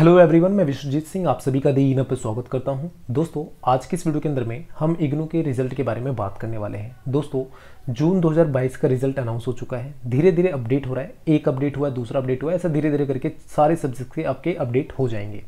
hello everyone मैं विश्वजीत सिंह आप सभी का दी इग्नो पर स्वागत करता हूं दोस्तों आज की इस वीडियो के अंदर में हम इग्नो के रिजल्ट के बारे में बात करने वाले हैं दोस्तों जून 2022 का रिजल्ट अनाउंस हो चुका है धीरे धीरे अपडेट हो रहा है एक अपडेट हुआ दूसरा अपडेट हुआ ऐसा धीरे धीरे करके सारे सब्जेक्ट के आपके अपडेट हो जाएंगे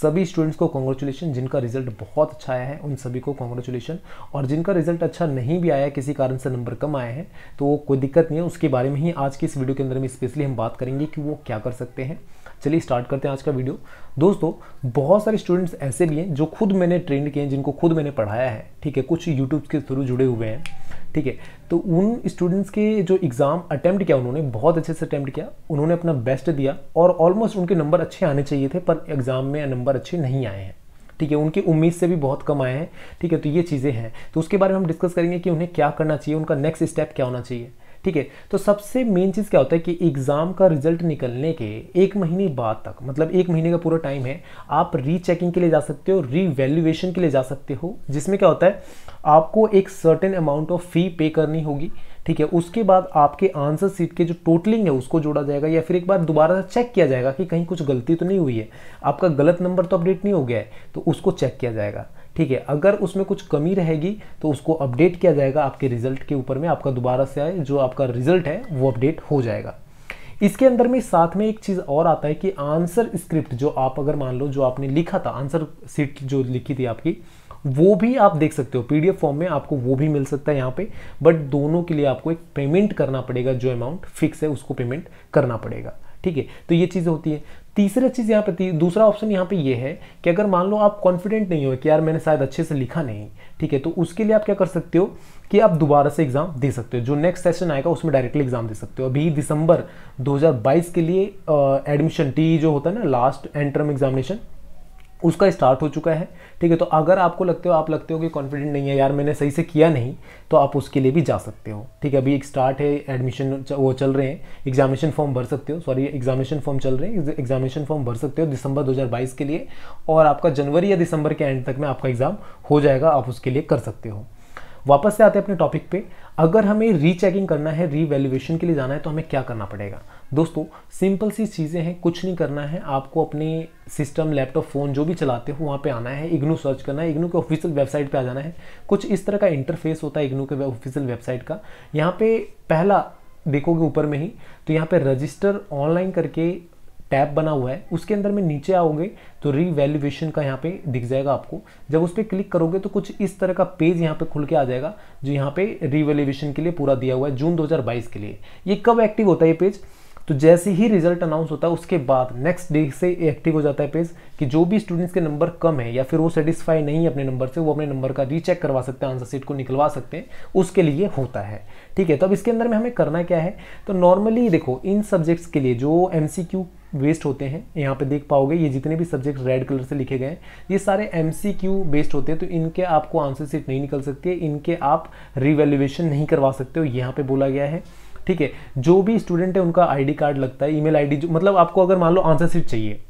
सभी स्टूडेंट्स को कॉन्ग्रेचुलेशन जिनका रिजल्ट बहुत अच्छा आया है उन सभी को कॉन्ग्रेचुलेशन और जिनका रिजल्ट अच्छा नहीं भी आया किसी कारण से नंबर कम आए हैं तो वो कोई दिक्कत नहीं है उसके बारे में ही आज की इस वीडियो के अंदर में स्पेशली हम बात करेंगे कि वो क्या कर सकते हैं चलिए स्टार्ट करते हैं आज का वीडियो दोस्तों बहुत सारे स्टूडेंट्स ऐसे भी हैं जो खुद मैंने ट्रेंड किए हैं जिनको खुद मैंने पढ़ाया है ठीक है कुछ यूट्यूब के थ्रू जुड़े हुए हैं ठीक है तो उन स्टूडेंट्स के जो एग्ज़ाम अटैम्प्ट किया उन्होंने बहुत अच्छे से अटैम्प्ट किया उन्होंने अपना बेस्ट दिया और ऑलमोस्ट उनके नंबर अच्छे आने चाहिए थे पर एग्ज़ाम में नंबर अच्छे नहीं आए हैं ठीक है उनकी उम्मीद से भी बहुत कम आए हैं ठीक है तो ये चीज़ें हैं तो उसके बारे में हम डिस्कस करेंगे कि उन्हें क्या करना चाहिए उनका नेक्स्ट स्टेप क्या होना चाहिए ठीक है तो सबसे मेन चीज़ क्या होता है कि एग्ज़ाम का रिजल्ट निकलने के एक महीने बाद तक मतलब एक महीने का पूरा टाइम है आप रीचेकिंग के लिए जा सकते हो रीवैल्यूएशन के लिए जा सकते हो जिसमें क्या होता है आपको एक सर्टेन अमाउंट ऑफ फ़ी पे करनी होगी ठीक है उसके बाद आपके आंसर सीट के जो टोटलिंग है उसको जोड़ा जाएगा या फिर एक बार दोबारा चेक किया जाएगा कि कहीं कुछ गलती तो नहीं हुई है आपका गलत नंबर तो अपडेट नहीं हो गया है तो उसको चेक किया जाएगा ठीक है अगर उसमें कुछ कमी रहेगी तो उसको अपडेट किया जाएगा आपके रिजल्ट के ऊपर में आपका दोबारा से आए जो आपका रिजल्ट है वो अपडेट हो जाएगा इसके अंदर में साथ में एक चीज़ और आता है कि आंसर स्क्रिप्ट जो आप अगर मान लो जो आपने लिखा था आंसर सीट जो लिखी थी आपकी वो भी आप देख सकते हो पीडीएफ फॉर्म में आपको वो भी मिल सकता है यहाँ पे बट दोनों के लिए आपको एक पेमेंट करना पड़ेगा जो अमाउंट फिक्स है उसको पेमेंट करना पड़ेगा ठीक है तो ये चीज होती है तीसरा चीज़ यहाँ पे दूसरा ऑप्शन यहाँ पे ये है कि अगर मान लो आप कॉन्फिडेंट नहीं हो कि यार मैंने शायद अच्छे से लिखा नहीं ठीक है तो उसके लिए आप क्या कर सकते हो कि आप दोबारा से एग्जाम दे सकते हो जो नेक्स्ट सेशन आएगा उसमें डायरेक्टली एग्जाम दे सकते हो अभी दिसंबर 2022 के लिए एडमिशन टी e जो होता है ना लास्ट एंड एग्जामिनेशन उसका स्टार्ट हो चुका है ठीक है तो अगर आपको लगते हो आप लगते हो कि कॉन्फिडेंट नहीं है यार मैंने सही से किया नहीं तो आप उसके लिए भी जा सकते हो ठीक है अभी एक स्टार्ट है एडमिशन वो चल रहे हैं एग्जामिनेशन फॉर्म भर सकते हो सॉरी एग्जामिनेशन फॉर्म चल रहे हैं एग्जामिनेशन फॉर्म भर सकते हो दिसंबर 2022 के लिए और आपका जनवरी या दिसंबर के एंड तक में आपका एग्ज़ाम हो जाएगा आप उसके लिए कर सकते हो वापस से आते हैं अपने टॉपिक पे अगर हमें रीचेकिंग करना है रीवैल्यूएशन के लिए जाना है तो हमें क्या करना पड़ेगा दोस्तों सिंपल सी चीज़ें हैं कुछ नहीं करना है आपको अपने सिस्टम लैपटॉप फ़ोन जो भी चलाते हो वहाँ पे आना है इग्नू सर्च करना है इग्नू के ऑफिशियल वेबसाइट पे आ जाना है कुछ इस तरह का इंटरफेस होता है इग्नू के ऑफिशियल वेबसाइट का यहाँ पे पहला देखोगे ऊपर में ही तो यहाँ पे रजिस्टर ऑनलाइन करके टैब बना हुआ है उसके अंदर में नीचे आओगे तो रीवैल्यूएशन का यहाँ पे दिख जाएगा आपको जब उस पर क्लिक करोगे तो कुछ इस तरह का पेज यहाँ पे खुल के आ जाएगा जो यहाँ पे रीवैल्यूएशन के लिए पूरा दिया हुआ है जून 2022 के लिए ये कब एक्टिव होता है ये पेज तो जैसे ही रिजल्ट अनाउंस होता है उसके बाद नेक्स्ट डे से एक्टिव हो जाता है पेज कि जो भी स्टूडेंट्स के नंबर कम है या फिर वो सेटिस्फाई नहीं है अपने नंबर से वो अपने नंबर का रीचेक करवा सकते हैं आंसर सीट को निकलवा सकते हैं उसके लिए होता है ठीक है तो अब इसके अंदर में हमें करना क्या है तो नॉर्मली देखो इन सब्जेक्ट्स के लिए जो एम वेस्ट होते हैं यहाँ पे देख पाओगे ये जितने भी सब्जेक्ट रेड कलर से लिखे गए हैं ये सारे एम बेस्ड होते हैं तो इनके आपको आंसर सीट नहीं निकल सकती है इनके आप रिवेल्यूएशन नहीं करवा सकते हो यहाँ पे बोला गया है ठीक है जो भी स्टूडेंट है उनका आईडी कार्ड लगता है ईमेल आईडी जो मतलब आपको अगर मान लो आंसर सीट चाहिए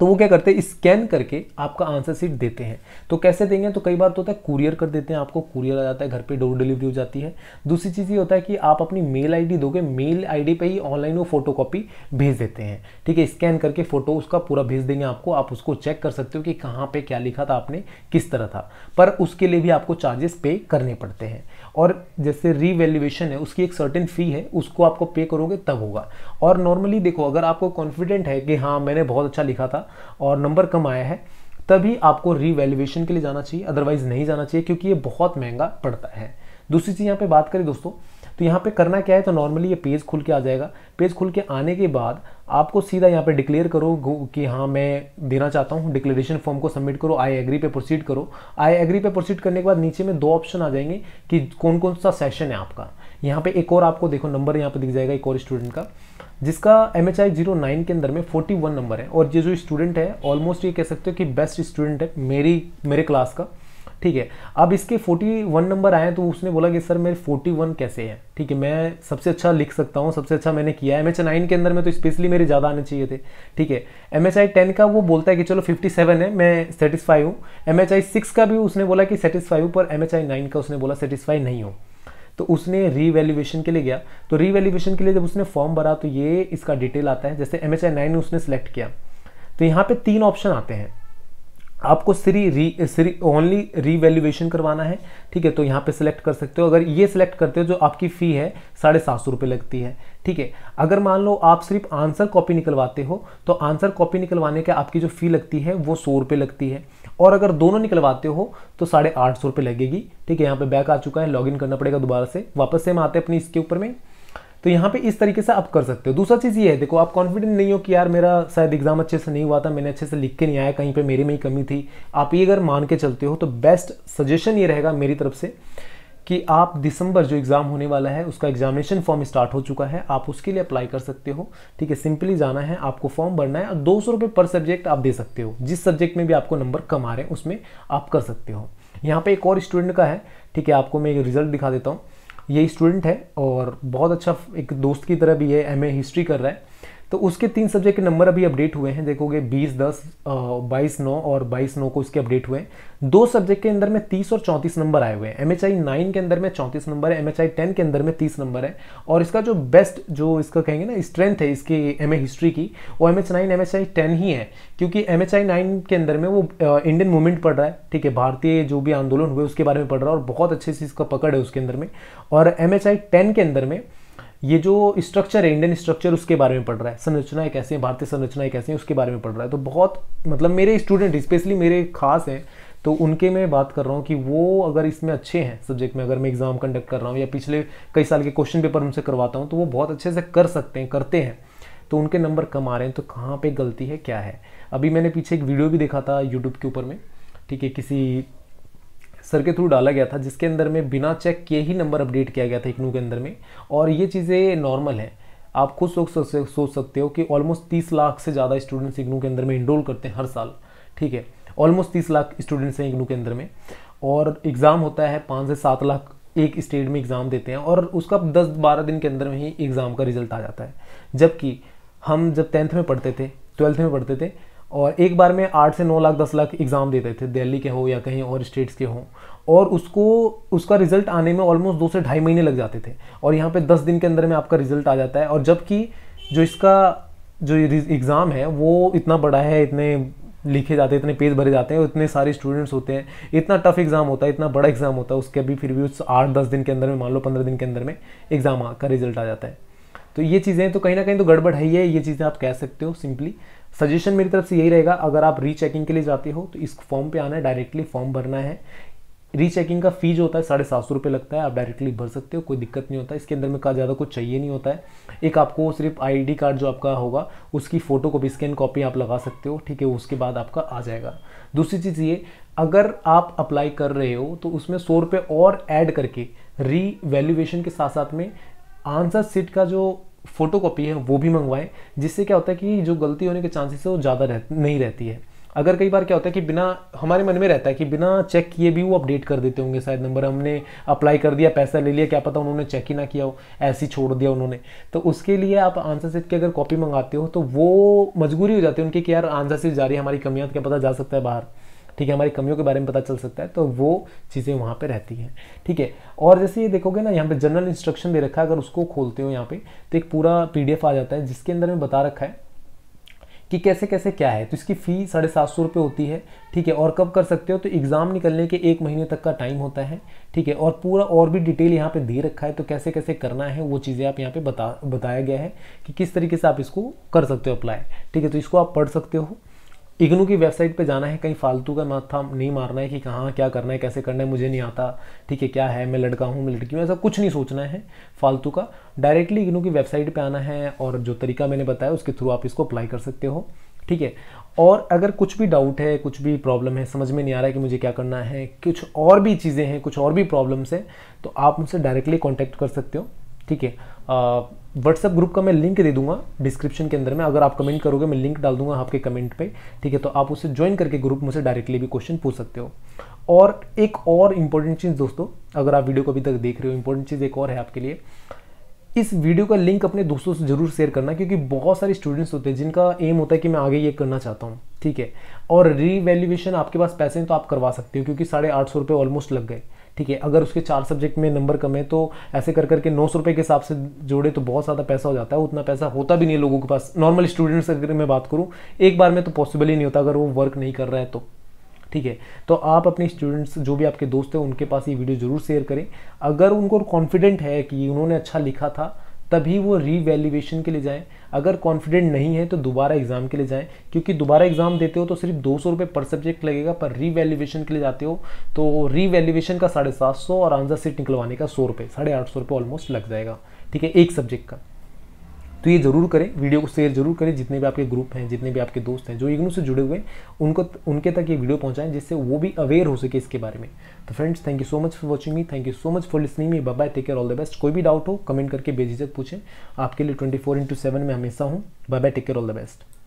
तो वो क्या करते हैं स्कैन करके आपका आंसर सीट देते हैं तो कैसे देंगे तो कई बार तो होता है कुरियर कर देते हैं आपको कुरियर आ जाता है घर पे डोर डिलीवरी हो जाती है दूसरी चीज़ ये होता है कि आप अपनी मेल आईडी दोगे मेल आईडी पे ही ऑनलाइन वो फोटो कॉपी भेज देते हैं ठीक है स्कैन करके फोटो उसका पूरा भेज देंगे आपको आप उसको चेक कर सकते हो कि कहाँ पर क्या लिखा था आपने किस तरह था पर उसके लिए भी आपको चार्जेस पे करने पड़ते हैं और जैसे रीवैल्यूएशन है उसकी एक सर्टेन फ़ी है उसको आपको पे करोगे तब होगा और नॉर्मली देखो अगर आपको कॉन्फिडेंट है कि हाँ मैंने बहुत अच्छा लिखा था और नंबर कम आया है तभी आपको रीवैल्यूएशन के लिए जाना चाहिए अदरवाइज़ नहीं जाना चाहिए क्योंकि ये बहुत महंगा पड़ता है दूसरी चीज़ यहाँ पे बात करें दोस्तों तो यहाँ पे करना क्या है तो नॉर्मली ये पेज खुल के आ जाएगा पेज खुल के आने के बाद आपको सीधा यहाँ पे डिक्लेयर करो कि हाँ मैं देना चाहता हूँ डिक्लेरेशन फॉर्म को सबमिट करो आई एग्री पे प्रोसीड करो आई एग्री पे प्रोसीड करने के बाद नीचे में दो ऑप्शन आ जाएंगे कि कौन कौन सा सेशन है आपका यहाँ पे एक और आपको देखो नंबर यहाँ पे दिख जाएगा एक और स्टूडेंट का जिसका M H I zero nine के अंदर में फोर्टी वन नंबर है और ये जो स्टूडेंट है ऑलमोस्ट ये कह सकते हो कि बेस्ट स्टूडेंट है मेरी मेरे क्लास का ठीक है अब इसके 41 नंबर आए तो उसने बोला कि सर मेरे 41 कैसे हैं ठीक है मैं सबसे अच्छा लिख सकता हूँ सबसे अच्छा मैंने किया है एम एच नाइन के अंदर में तो स्पेशली मेरे ज़्यादा आने चाहिए थे ठीक है एम एच आई टेन का वो बोलता है कि चलो 57 है मैं सेटिस्फाई हूँ एम एच आई सिक्स का भी उसने बोला कि सेटिस्फाई हूँ पर एम एच आई नाइन का उसने बोला सेटिस्फाई नहीं हूँ तो उसने रीवैल्यूएशन के लिए गया तो रीवैल्यूएशन के लिए जब उसने फॉर्म भरा तो ये इसका डिटेल आता है जैसे एम एच आई नाइन उसने सेलेक्ट किया तो यहाँ पे तीन ऑप्शन आते हैं आपको सिरी री सिरी ओनली रीवेल्यूएशन करवाना है ठीक है तो यहाँ पे सिलेक्ट कर सकते हो अगर ये सिलेक्ट करते हो जो आपकी फ़ी है साढ़े सात सौ रुपये लगती है ठीक है अगर मान लो आप सिर्फ आंसर कॉपी निकलवाते हो तो आंसर कॉपी निकलवाने के आपकी जो फ़ी लगती है वो सौ रुपये लगती है और अगर दोनों निकलवाते हो तो साढ़े आठ सौ रुपये लगेगी ठीक है यहाँ पर बैक आ चुका है इन करना पड़ेगा दोबारा से वापस से हम आते हैं अपनी इसके ऊपर में तो यहाँ पे इस तरीके से आप कर सकते हो दूसरा चीज़ ये है देखो आप कॉन्फिडेंट नहीं हो कि यार मेरा शायद एग्जाम अच्छे से नहीं हुआ था मैंने अच्छे से लिख के नहीं आया कहीं पर मेरे में ही कमी थी आप ये अगर मान के चलते हो तो बेस्ट सजेशन ये रहेगा मेरी तरफ से कि आप दिसंबर जो एग्ज़ाम होने वाला है उसका एग्जामिनेशन फॉर्म स्टार्ट हो चुका है आप उसके लिए अप्लाई कर सकते हो ठीक है सिंपली जाना है आपको फॉर्म भरना है और दो सौ पर सब्जेक्ट आप दे सकते हो जिस सब्जेक्ट में भी आपको नंबर कम आ रहे हैं उसमें आप कर सकते हो यहाँ पे एक और स्टूडेंट का है ठीक है आपको मैं रिजल्ट दिखा देता हूँ ये स्टूडेंट है और बहुत अच्छा एक दोस्त की तरह भी है एम हिस्ट्री कर रहा है तो उसके तीन सब्जेक्ट के नंबर अभी अपडेट हुए हैं देखोगे 20 10 बाईस नौ और 22 नौ को उसके अपडेट हुए हैं दो सब्जेक्ट के अंदर में 30 और 34 नंबर आए हुए हैं एम एच आई नाइन के अंदर में 34 नंबर है एम एच आई टेन के अंदर में 30 नंबर है और इसका जो बेस्ट जो इसका कहेंगे ना स्ट्रेंथ है इसकी एम ए हिस्ट्री की वो M H nine M H I ten ही है क्योंकि एम एच आई नाइन के अंदर में वो इंडियन मूवमेंट पढ़ रहा है ठीक है भारतीय जो भी आंदोलन हुए उसके बारे में पढ़ रहा है और बहुत अच्छे से इसका पकड़ है उसके अंदर में और एम एच आई टेन के अंदर में ये जो स्ट्रक्चर है इंडियन स्ट्रक्चर उसके बारे में पढ़ रहा है संरचनाएं है कैसे हैं भारतीय संरचनाएं है कैसे हैं उसके बारे में पढ़ रहा है तो बहुत मतलब मेरे स्टूडेंट स्पेशली मेरे खास हैं तो उनके मैं बात कर रहा हूँ कि वो अगर इसमें अच्छे हैं सब्जेक्ट में अगर मैं एग्ज़ाम कंडक्ट कर रहा हूँ या पिछले कई साल के क्वेश्चन पेपर उनसे करवाता हूँ तो वो बहुत अच्छे से कर सकते हैं करते हैं तो उनके नंबर कम आ रहे हैं तो कहाँ पर गलती है क्या है अभी मैंने पीछे एक वीडियो भी देखा था यूट्यूब के ऊपर में ठीक है किसी सर के थ्रू डाला गया था जिसके अंदर में बिना चेक किए ही नंबर अपडेट किया गया था इग्नू के अंदर में और ये चीज़ें नॉर्मल हैं आप खुद सोच सोच सकते हो कि ऑलमोस्ट तीस लाख से ज़्यादा स्टूडेंट्स इग्नू के अंदर में इनरोल करते हैं हर साल ठीक है ऑलमोस्ट तीस लाख स्टूडेंट्स हैं इग्नू के अंदर में और एग्ज़ाम होता है पाँच से सात लाख एक स्टेट में एग्ज़ाम देते हैं और उसका दस बारह दिन के अंदर में ही एग्ज़ाम का रिजल्ट आ जाता है जबकि हम जब टेंथ में पढ़ते थे ट्वेल्थ में पढ़ते थे और एक बार में आठ से नौ लाख दस लाख एग्ज़ाम देते थे दिल्ली के हो या कहीं और स्टेट्स के हों और उसको उसका रिज़ल्ट आने में ऑलमोस्ट दो से ढाई महीने लग जाते थे और यहाँ पे दस दिन के अंदर में आपका रिज़ल्ट आ जाता है और जबकि जो इसका जो एग्ज़ाम है वो इतना बड़ा है इतने लिखे जाते हैं इतने पेज भरे जाते हैं इतने सारे स्टूडेंट्स होते हैं इतना टफ एग्ज़ाम होता है इतना बड़ा एग्ज़ाम होता है उसके भी फिर भी उस आठ दस दिन के अंदर में मान लो पंद्रह दिन के अंदर में एग्ज़ाम का रिज़ल्ट आ जाता है तो ये चीज़ें तो कहीं ना कहीं तो गड़बड़ है ही है ये चीज़ें आप कह सकते हो सिंपली सजेशन मेरी तरफ से यही रहेगा अगर आप रीचेकिंग के लिए जाते हो तो इस फॉर्म पे आना है डायरेक्टली फॉर्म भरना है रीचेकिंग का फीस होता है साढ़े सात सौ रुपये लगता है आप डायरेक्टली भर सकते हो कोई दिक्कत नहीं होता इसके अंदर में कहा ज़्यादा कुछ चाहिए नहीं होता है एक आपको सिर्फ आईडी कार्ड जो आपका होगा उसकी फ़ोटो कॉपी स्कैन कॉपी आप लगा सकते हो ठीक है उसके बाद आपका आ जाएगा दूसरी चीज़ ये अगर आप अप्लाई कर रहे हो तो उसमें सौ रुपये और ऐड करके री वैल्यूएशन के साथ साथ में आंसर सीट का जो फ़ोटो कॉपी है वो भी मंगवाएं जिससे क्या होता है कि जो गलती होने के चांसेस है वो ज़्यादा रह, नहीं रहती है अगर कई बार क्या होता है कि बिना हमारे मन में रहता है कि बिना चेक किए भी वो अपडेट कर देते होंगे शायद नंबर हमने अप्लाई कर दिया पैसा ले लिया क्या पता उन्होंने चेक ही ना किया हो ऐसे ही छोड़ दिया उन्होंने तो उसके लिए आप आंसर सेट की अगर कॉपी मंगाते हो तो वो मजबूरी हो जाती है उनकी कि यार आंसर सेट जा रही है हमारी कमियाँ तो क्या पता जा सकता है बाहर ठीक है हमारी कमियों के बारे में पता चल सकता है तो वो चीज़ें वहाँ पर रहती हैं ठीक है और जैसे ये देखोगे ना यहाँ पे जनरल इंस्ट्रक्शन दे रखा है अगर उसको खोलते हो यहाँ पे तो एक पूरा पी आ जाता है जिसके अंदर में बता रखा है कि कैसे कैसे क्या है तो इसकी फ़ी साढ़े सात सौ रुपये होती है ठीक है और कब कर सकते हो तो एग्ज़ाम निकलने के एक महीने तक का टाइम होता है ठीक है और पूरा और भी डिटेल यहाँ पे दे रखा है तो कैसे कैसे करना है वो चीज़ें आप यहाँ पे बता बताया गया है कि किस तरीके से आप इसको कर सकते हो अप्लाई ठीक है तो इसको आप पढ़ सकते हो इग्नू की वेबसाइट पे जाना है कहीं फालतू का माथा नहीं मारना है कि कहाँ क्या करना है कैसे करना है मुझे नहीं आता ठीक है क्या है मैं लड़का हूँ मैं लड़की हूँ ऐसा कुछ नहीं सोचना है फालतू का डायरेक्टली इग्नू की वेबसाइट पे आना है और जो तरीका मैंने बताया उसके थ्रू आप इसको अप्लाई कर सकते हो ठीक है और अगर कुछ भी डाउट है कुछ भी प्रॉब्लम है समझ में नहीं आ रहा है कि मुझे क्या करना है कुछ और भी चीज़ें हैं कुछ और भी प्रॉब्लम्स हैं तो आप मुझसे डायरेक्टली कॉन्टैक्ट कर सकते हो ठीक है व्हाट्सएप ग्रुप का मैं लिंक दे दूंगा डिस्क्रिप्शन के अंदर में अगर आप कमेंट करोगे मैं लिंक डाल दूंगा आपके कमेंट पे ठीक है तो आप उसे ज्वाइन करके ग्रुप मुझसे डायरेक्टली भी क्वेश्चन पूछ सकते हो और एक और इंपॉर्टेंट चीज़ दोस्तों अगर आप वीडियो को अभी तक देख रहे हो इंपॉर्टेंट चीज़ एक और है आपके लिए इस वीडियो का लिंक अपने दोस्तों से जरूर शेयर करना क्योंकि बहुत सारे स्टूडेंट्स होते हैं जिनका एम होता है कि मैं आगे ये करना चाहता हूँ ठीक है और रीवैल्यूएशन आपके पास पैसे हैं तो आप करवा सकते हो क्योंकि साढ़े आठ सौ रुपये ऑलमोस्ट लग गए ठीक है अगर उसके चार सब्जेक्ट में नंबर कम है तो ऐसे कर करके नौ सौ रुपये के हिसाब से जोड़े तो बहुत ज़्यादा पैसा हो जाता है उतना पैसा होता भी नहीं लोगों के पास नॉर्मल स्टूडेंट्स अगर मैं बात करूँ एक बार में तो पॉसिबल ही नहीं होता अगर वो वर्क नहीं कर रहा है तो ठीक है तो आप अपने स्टूडेंट्स जो भी आपके दोस्त हैं उनके पास ये वीडियो ज़रूर शेयर करें अगर उनको कॉन्फिडेंट है कि उन्होंने अच्छा लिखा था तभी वो रीवैल्यूएशन के लिए जाएँ अगर कॉन्फिडेंट नहीं है तो दोबारा एग्ज़ाम के लिए जाएँ क्योंकि दोबारा एग्ज़ाम देते हो तो सिर्फ दो सौ पर सब्जेक्ट लगेगा पर रीवैल्यूएशन के लिए जाते हो तो रीवैल्यूएशन का साढ़े सात सौ और आंसर सीट निकलवाने का सौ रुपये साढ़े आठ सौ रुपये ऑलमोस्ट लग जाएगा ठीक है एक सब्जेक्ट का तो ये ज़रूर करें वीडियो को शेयर जरूर करें जितने भी आपके ग्रुप हैं जितने भी आपके दोस्त हैं जो इग्नू से जुड़े हुए हैं उनको उनके तक ये वीडियो पहुंचाएं जिससे वो भी अवेयर हो सके इसके बारे में तो friends thank you so much for watching me thank you so much for listening me bye take care all the best कोई भी डाउट हो कमेंट करके बेझिझक पूछें आपके लिए ट्वेंटी फोर इंटू सेवन में हमेशा हूँ bye take care all the best